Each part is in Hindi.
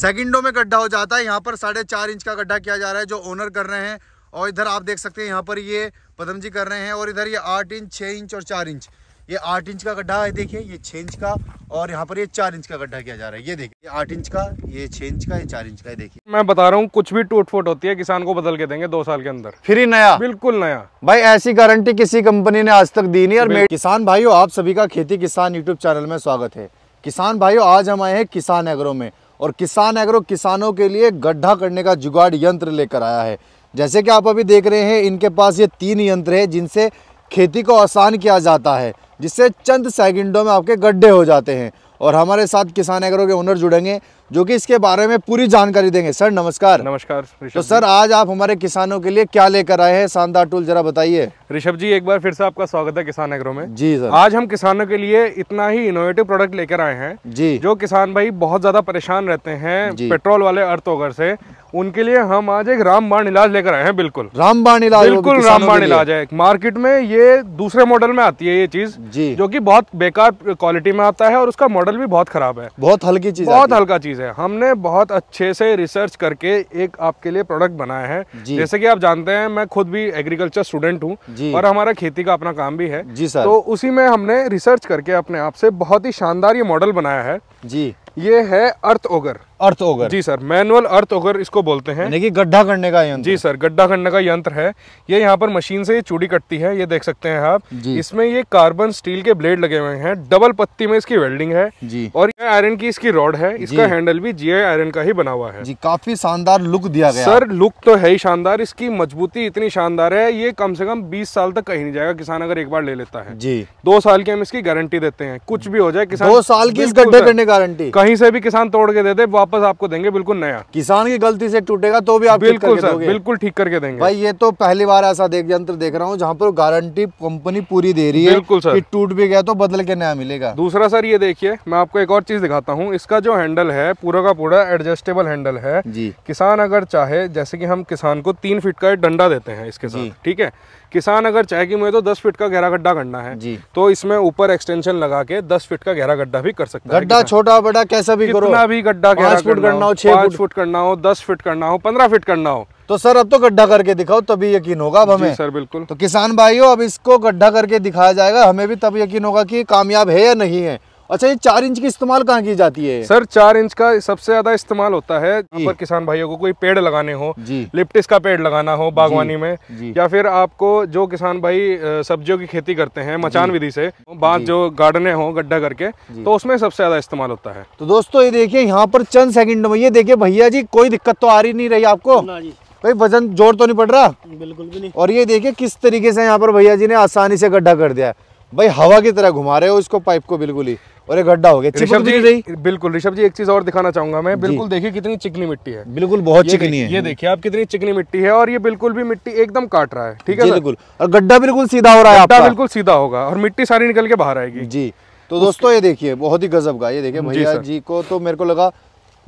सेकंडों में गड्ढा हो जाता है यहाँ पर साढ़े चार इंच का गड्ढा किया जा रहा है जो ओनर कर रहे हैं और इधर आप देख सकते हैं यहाँ पर ये पदम जी कर रहे हैं और इधर ये आठ इंच छः इंच और चार इंच ये आठ इंच का गड्ढा है देखिए ये छः इंच का और यहाँ पर ये चार इंच का गड्ढा किया जा रहा है ये देखिए आठ इंच का ये छः इंच का ये चार इंच का देखिए मैं बता रहा हूँ कुछ भी टूट फूट होती है किसान को बदल के देंगे दो साल के अंदर ही नया बिल्कुल नया भाई ऐसी गारंटी किसी कंपनी ने आज तक दी नहीं और किसान भाई आप सभी का खेती किसान यूट्यूब चैनल में स्वागत है किसान भाइयों आज हम आए हैं किसान एग्रो में और किसान एग्रो किसानों के लिए गड्ढा करने का जुगाड़ यंत्र लेकर आया है जैसे कि आप अभी देख रहे हैं इनके पास ये तीन यंत्र है जिनसे खेती को आसान किया जाता है जिससे चंद सेकंडों में आपके गड्ढे हो जाते हैं और हमारे साथ किसान एग्रो के ओनर जुड़ेंगे जो कि इसके बारे में पूरी जानकारी देंगे सर नमस्कार नमस्कार तो सर आज आप हमारे किसानों के लिए क्या लेकर आए हैं शानदार टूल जरा बताइए ऋषभ जी एक बार फिर से आपका स्वागत है किसान एग्रो में जी सर आज हम किसानों के लिए इतना ही इनोवेटिव प्रोडक्ट लेकर आए हैं जी जो किसान भाई बहुत ज्यादा परेशान रहते हैं पेट्रोल वाले अर्थोगर से उनके लिए हम आज एक रामबाण इलाज लेकर आए हैं बिल्कुल रामबाण इलाज बिल्कुल रामबाण इलाज है मार्केट में ये दूसरे मॉडल में आती है ये चीज जो की बहुत बेकार क्वालिटी में आता है और उसका मॉडल भी बहुत खराब है बहुत हल्की चीज बहुत हल्का चीज है हमने बहुत अच्छे से रिसर्च करके एक आपके लिए प्रोडक्ट बनाया है जैसे की आप जानते हैं मैं खुद भी एग्रीकल्चर स्टूडेंट हूँ और हमारा खेती का अपना काम भी है जी सर तो उसी में हमने रिसर्च करके अपने आप से बहुत ही शानदार ये मॉडल बनाया है जी ये है अर्थ ओगर अर्थ ओगर जी सर मैनुअल अर्थ ओगर इसको बोलते हैं गड्ढा करने का यंत्र जी सर गड्ढा करने का यंत्र है ये यहाँ पर मशीन से ये चूड़ी कटती है ये देख सकते हैं आप इसमें ये कार्बन स्टील के ब्लेड लगे हुए हैं डबल पत्ती में इसकी वेल्डिंग है जी और ये आयरन की इसकी रॉड है इसका हैंडल भी जी आयरन का ही बना हुआ है जी काफी शानदार लुक दिया गया सर लुक तो है ही शानदार इसकी मजबूती इतनी शानदार है ये कम से कम बीस साल तक कहीं नहीं जाएगा किसान अगर एक बार ले लेता है जी दो साल की हम इसकी गारंटी देते हैं कुछ भी हो जाए किसान दो साल की गड्ढे करने गारंटी वहीं से भी किसान तोड़ के दे दे वापस आपको देंगे बिल्कुल नया किसान की गलती से टूटेगा तो भी आप बिल्कुल सर बिल्कुल ठीक करके देंगे भाई ये तो पहली बार ऐसा देख यंत्र देख रहा हूँ जहाँ पर गारंटी कंपनी पूरी दे रही है बिल्कुल सर टूट भी गया तो बदल के नया मिलेगा दूसरा सर ये देखिए मैं आपको एक और चीज दिखाता हूँ इसका जो हैंडल है पूरा का पूरा एडजस्टेबल हैंडल है जी किसान अगर चाहे जैसे की हम किसान को तीन फीट का डंडा देते हैं इसके साथ ठीक है किसान अगर चाहे कि मुझे तो दस फीट का गहरा गड्ढा करना है जी तो इसमें ऊपर एक्सटेंशन लगा के दस फीट का गहरा गड्ढा भी कर सकता है गड्ढा छोटा बड़ा कैसा भी करो भी गड्ढा गहरा फुट करना हो छह फुट करना हो दस फीट करना हो पंद्रह फीट करना हो तो सर अब तो गड्ढा करके दिखाओ तभी यकीन होगा अब हमें सर बिल्कुल तो किसान भाइयों अब इसको गड्ढा करके दिखाया जाएगा हमें भी तब यकीन होगा कि कामयाब है या नहीं है अच्छा ये चार इंच की इस्तेमाल कहाँ की जाती है सर चार इंच का सबसे ज्यादा इस्तेमाल होता है पर किसान भाइयों को कोई पेड़ लगाने हो लिप्टिस का पेड़ लगाना हो बागवानी में या फिर आपको जो किसान भाई सब्जियों की खेती करते हैं मचान विधि से बाद जो गार्डने हो गड्ढा करके तो उसमें सबसे ज्यादा इस्तेमाल होता है तो दोस्तों ये देखिये यहाँ पर चंद सेकंड में ये देखिये भैया जी कोई दिक्कत तो आ रही नहीं रही आपको भाई वजन जोड़ तो नहीं पड़ रहा बिल्कुल भी नहीं और ये देखिए किस तरीके से यहाँ पर भैया जी ने आसानी से गड्ढा कर दिया है भाई हवा की तरह घुमा रहे हो इसको पाइप को बिल्कुल ही और एक गड्ढा हो गया ऋषभ जी रही बिल्कुल ऋषभ जी एक चीज और दिखाना चाहूंगा मैं बिल्कुल देखिए कितनी चिकनी मिट्टी है बिल्कुल बहुत चिकनी है ये देखिए आप कितनी चिकनी मिट्टी है और ये बिल्कुल भी मिट्टी एकदम काट रहा है ठीक है बिल्कुल और गड्ढा बिल्कुल सीधा हो रहा है बिल्कुल सीधा होगा और मिट्टी सारी निकल के बाहर आएगी जी तो दोस्तों ये देखिए बहुत ही गजब का ये देखिए भैया जी को तो मेरे को लगा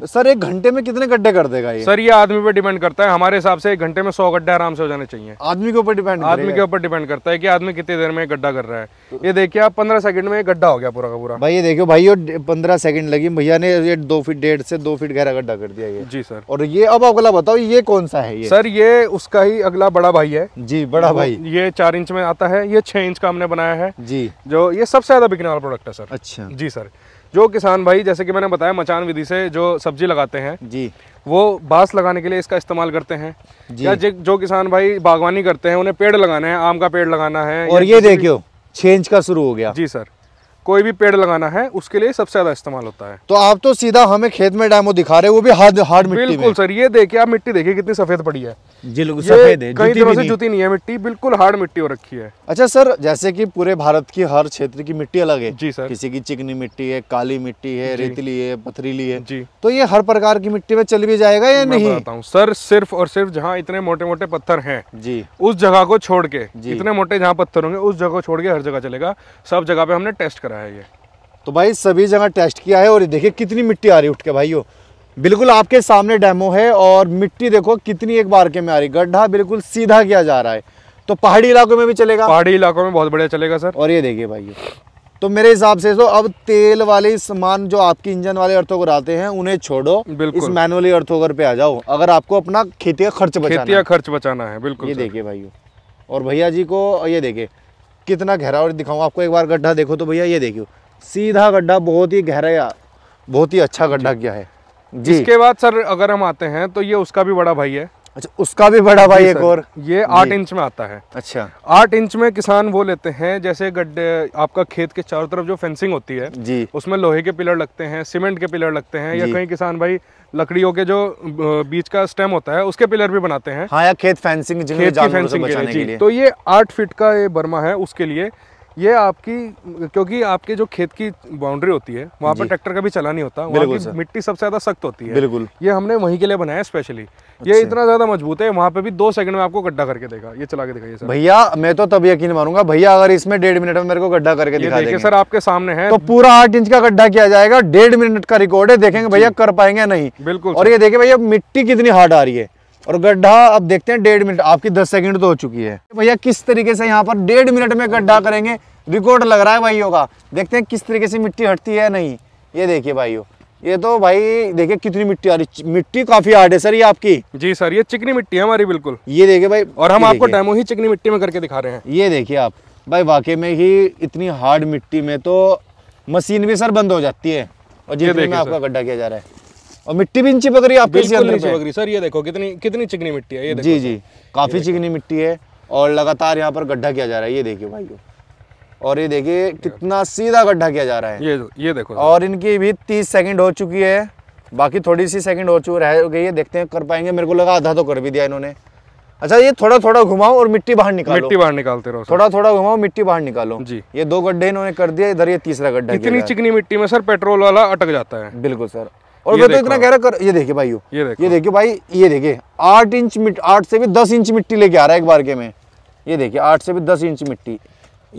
सर एक घंटे में कितने गड्ढे कर देगा ये सर ये आदमी पे डिपेंड करता है हमारे हिसाब से एक घंटे में सौ गड्ढे आराम से हो जाने चाहिए आदमी के ऊपर डिपेंड आदमी के ऊपर डिपेंड करता है कि आदमी कितनी देर में गड्ढा कर रहा है तो... ये देखिए आप पंद्रह सेकंड में गड्ढा हो गया पूरा का पूरा भाई ये देखियो भाई पंद्रह सेकंड लगी भैया ने ये दो फीट डेढ़ से दो फीट गहरा गड्ढा कर दिया ये जी सर और ये अब अगला बताओ ये कौन सा है सर ये उसका ही अगला बड़ा भाई है जी बड़ा भाई ये चार इंच में आता है ये छह इंच का हमने बनाया है जी जो ये सबसे ज्यादा बिकने वाला प्रोडक्ट है सर अच्छा जी सर जो किसान भाई जैसे कि मैंने बताया मचान विधि से जो सब्जी लगाते हैं जी वो बांस लगाने के लिए इसका इस्तेमाल करते हैं या जो किसान भाई बागवानी करते हैं उन्हें पेड़ लगाना है आम का पेड़ लगाना है और ये देखियो छेंज का शुरू हो गया जी सर कोई भी पेड़ लगाना है उसके लिए सबसे ज्यादा इस्तेमाल होता है तो आप तो सीधा हमें खेत में डैमो दिखा रहे हो वो भी हार्ड हार्ड मिट्टी बिल्कुल सर ये देखिए आप मिट्टी देखिए कितनी सफेद पड़ी है जी लोग सफेद है कई दिनों से जूती नहीं है मिट्टी बिल्कुल हार्ड मिट्टी हो रखी है अच्छा सर जैसे कि पूरे भारत की हर क्षेत्र की मिट्टी अलग है जी सर किसी की चिकनी मिट्टी है काली मिट्टी है रेतली है पथरीली है जी तो ये हर प्रकार की मिट्टी में चल भी जाएगा या नहीं बताता हूँ सर सिर्फ और सिर्फ जहाँ इतने मोटे मोटे पत्थर है जी उस जगह को छोड़ के इतने मोटे जहाँ पत्थर होंगे उस जगह को छोड़ के हर जगह चलेगा सब जगह पे हमने टेस्ट कराया है ये तो भाई सभी जगह टेस्ट किया है और देखिए कितनी मिट्टी आ रही उठ के भाइयों बिल्कुल आपके सामने डैमो है और मिट्टी देखो कितनी एक बार के में आ रही गड्ढा बिल्कुल सीधा किया जा रहा है तो पहाड़ी इलाकों में भी चलेगा पहाड़ी इलाकों में बहुत बढ़िया चलेगा सर और ये देखिए भाई तो मेरे हिसाब से तो अब तेल वाले सामान जो आपके इंजन वाले अर्थोगर आते हैं उन्हें छोड़ो बिल्कुल इस मैनुअली अर्थोगर पे आ जाओ अगर आपको अपना खेती का खर्च बचाना खेती का खर्च बचाना है बिल्कुल ये देखिए भाई और भैया जी को ये देखिए कितना गहरा और दिखाऊँ आपको एक बार गड्ढा देखो तो भैया ये देखियो सीधा गड्ढा बहुत ही गहरा बहुत ही अच्छा गड्ढा किया है जिसके बाद सर अगर हम आते हैं तो ये उसका भी बड़ा भाई है अच्छा उसका भी बड़ा भाई एक और ये आठ इंच में आता है अच्छा आठ इंच में किसान वो लेते हैं जैसे गड्ढे आपका खेत के चारों तरफ जो फेंसिंग होती है जी उसमें लोहे के पिलर लगते हैं सीमेंट के पिलर लगते हैं या कहीं किसान भाई लकड़ियों के जो बीच का स्टेम होता है उसके पिलर भी बनाते हैं हाँ या खेत फेंसिंग खेत की फेंसिंग के लिए तो ये आठ फीट का ये बर्मा है उसके लिए ये आपकी क्योंकि आपके जो खेत की बाउंड्री होती है वहाँ पर ट्रैक्टर का भी चला नहीं होता वहाँ की मिट्टी सबसे ज्यादा सख्त होती है बिल्कुल ये हमने वहीं के लिए बनाया स्पेशली ये अच्छा। इतना ज्यादा मजबूत है वहाँ पे भी दो सेकंड में आपको गड्ढा करके देगा ये चला के दिखाइए सर भैया मैं तो तब यकीन मानूंगा भैया अगर इसमें डेढ़ मिनट में मेरे को गड्ढा करके दिखा देखिए सर आपके सामने है तो पूरा आठ इंच का गड्ढा किया जाएगा डेढ़ मिनट का रिकॉर्ड है देखेंगे भैया कर पाएंगे नहीं बिल्कुल और ये देखे भैया मिट्टी कितनी हार्ड आ रही है और गड्ढा अब देखते हैं डेढ़ मिनट आपकी दस सेकंड तो हो चुकी है भैया किस तरीके से यहाँ पर डेढ़ मिनट में गड्ढा करेंगे रिकॉर्ड लग रहा है भाइयों का देखते हैं किस तरीके से मिट्टी हटती है नहीं ये देखिए भाइयों ये तो भाई देखिए कितनी मिट्टी आ रही मिट्टी काफी हार्ड है सर ये आपकी जी सर ये चिकनी मिट्टी है हमारी बिल्कुल ये देखिए भाई और हम आपको डेमो ही चिकनी मिट्टी में करके दिखा रहे हैं ये देखिए आप भाई वाकई में ही इतनी हार्ड मिट्टी में तो मशीन भी सर बंद हो जाती है और जिसमें आपका गड्ढा किया जा रहा है और मिट्टी भी इंची पकड़ी आपके से पकड़ी सर ये देखो कितनी कितनी चिकनी मिट्टी है ये जी जी काफ़ी चिकनी मिट्टी है और लगातार यहाँ पर गड्ढा किया जा रहा है ये देखिए भाई और ये देखिए कितना सीधा गड्ढा किया जा रहा है ये ये देखो और इनकी भी तीस सेकंड हो चुकी है बाकी थोड़ी सी सेकंड हो चुकी रह गई है देखते हैं कर पाएंगे मेरे को लगा आधा तो कर भी दिया इन्होंने अच्छा ये थोड़ा थोड़ा घुमाओ और मिट्टी बाहर निकालो मिट्टी बाहर निकालते रहो थोड़ा थोड़ा घुमाओ मिट्टी बाहर निकालो जी ये दो गड्ढे इन्होंने कर दिया इधर ये तीसरा गड्ढा इतनी चिकनी मिट्टी में सर पेट्रोल वाला अटक जाता है बिल्कुल सर और मैं तो इतना कह रहा कर ये देखिए भाई ये देखिए भाई ये देखिए आठ इंच आठ से भी दस इंच मिट्टी लेके आ रहा है एक बार के में ये देखिए आठ से भी दस इंच मिट्टी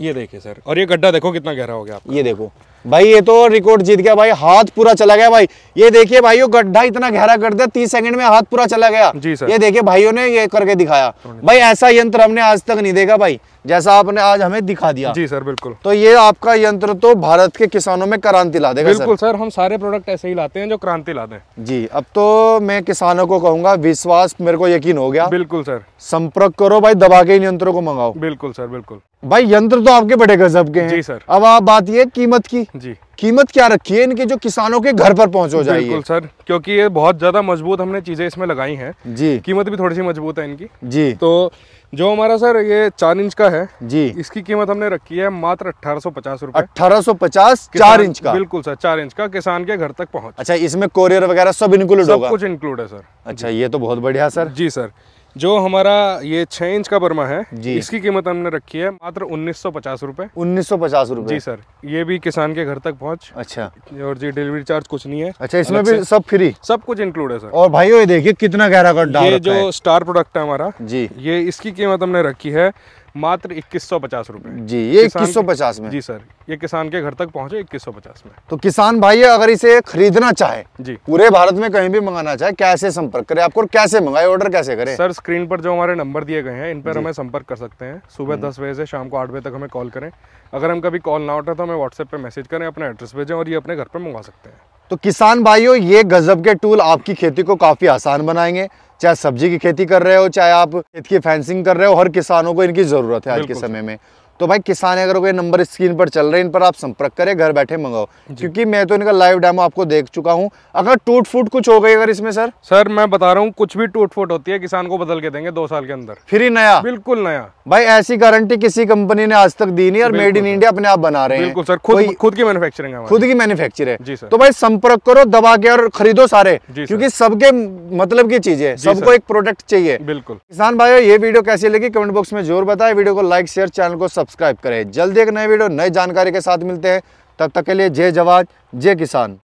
ये देखिए सर और ये गड्ढा देखो कितना गहरा हो गया ये देखो भाई ये तो रिकॉर्ड जीत गया भाई हाथ पूरा चला गया भाई ये देखिए भाई गड्ढा इतना गहरा कर दिया तीस सेकंड में हाथ पूरा चला गया जी सर ये देखिए भाइयों ने ये करके दिखाया भाई ऐसा यंत्र हमने आज तक नहीं देखा भाई जैसा आपने आज हमें दिखा दिया जी सर बिल्कुल तो ये आपका यंत्र तो भारत के किसानों में क्रांति ला देगा बिल्कुल सर हम सारे प्रोडक्ट ऐसे ही लाते हैं जो क्रांति लाते हैं जी अब तो मैं किसानों को कहूंगा विश्वास मेरे को यकीन हो गया बिल्कुल सर संपर्क करो भाई दबा के इन यंत्रों को मंगाओ बिल्कुल सर बिल्कुल भाई यंत्र तो आपके बड़े गजब के हैं जी सर अब आप बात ये कीमत की जी कीमत क्या रखी है इनकी जो किसानों के घर पर पहुंचो जाए बिल्कुल सर क्योंकि ये बहुत ज्यादा मजबूत हमने चीजें इसमें लगाई हैं जी कीमत भी थोड़ी सी मजबूत है इनकी जी तो जो हमारा सर ये चार इंच का है जी इसकी कीमत हमने रखी है मात्र अठारह सौ पचास रूपए अठारह सौ पचास चार इंच का बिल्कुल सर चार इंच का किसान के घर तक पहुँच अच्छा इसमें कोरियर वगैरह सब इंक्लूड सब कुछ इंक्लूड है सर अच्छा ये तो बहुत बढ़िया सर जी सर जो हमारा ये छह इंच का बर्मा है जी इसकी कीमत हमने रखी है मात्र उन्नीस सौ पचास रूपए उन्नीस सौ पचास रूपए जी सर ये भी किसान के घर तक पहुंच अच्छा और जी डिलीवरी चार्ज कुछ नहीं है अच्छा इसमें भी सब फ्री सब कुछ इंक्लूड है सर और भाइयों ये देखिए कितना गहरा कट ये जो स्टार प्रोडक्ट है हमारा जी ये इसकी कीमत हमने रखी है मात्र इक्कीस सौ पचास रूपए जी ये इक्कीस सौ पचास में जी सर ये किसान के घर तक पहुँचे इक्कीस सौ पचास में तो किसान भाई अगर इसे खरीदना चाहे जी पूरे भारत में कहीं भी मंगाना चाहे कैसे संपर्क करें आपको कैसे मंगाए ऑर्डर कैसे करें सर स्क्रीन पर जो हमारे नंबर दिए गए हैं इन पर हमें संपर्क कर सकते हैं सुबह हम्म। दस बजे से शाम को आठ बजे तक हमें कॉल करें अगर हम कभी कॉल ना उठे तो हमें व्हाट्सएप पे मैसेज करें अपना एड्रेस भेजें और ये अपने घर पर मंगा सकते हैं तो किसान भाइयों ये गजब के टूल आपकी खेती को काफी आसान बनाएंगे चाहे सब्जी की खेती कर रहे हो चाहे आप खेत की फेंसिंग कर रहे हो हर किसानों को इनकी ज़रूरत है आज के समय में तो भाई किसान अगर कोई नंबर स्क्रीन पर चल रहे हैं इन पर आप संपर्क करें घर बैठे मंगाओ क्योंकि मैं तो इनका लाइव डेमो आपको देख चुका हूँ अगर टूट फूट कुछ हो गई अगर इसमें सर सर मैं बता रहा हूँ कुछ भी टूट फूट होती है किसान को बदल के देंगे दो साल के अंदर फिर ही नया बिल्कुल नया भाई ऐसी गारंटी किसी कंपनी ने आज तक दी नहीं और मेड इन इंडिया अपने आप बना रहे हैं बिल्कुल सर खुद खुद की मैनुफेक्चरिंग है खुद की मैनुफेक्चर है तो भाई संपर्क करो दबा के और खरीदो सारे क्योंकि सबके मतलब की चीज है सबको एक प्रोडक्ट चाहिए बिल्कुल किसान भाई ये वीडियो कैसी लगी कमेंट बॉक्स में जोर बताए वीडियो को लाइक शेयर चैनल को सब सब्सक्राइब करें जल्दी एक नए वीडियो नई जानकारी के साथ मिलते हैं तब तक के लिए जय जवाज जय किसान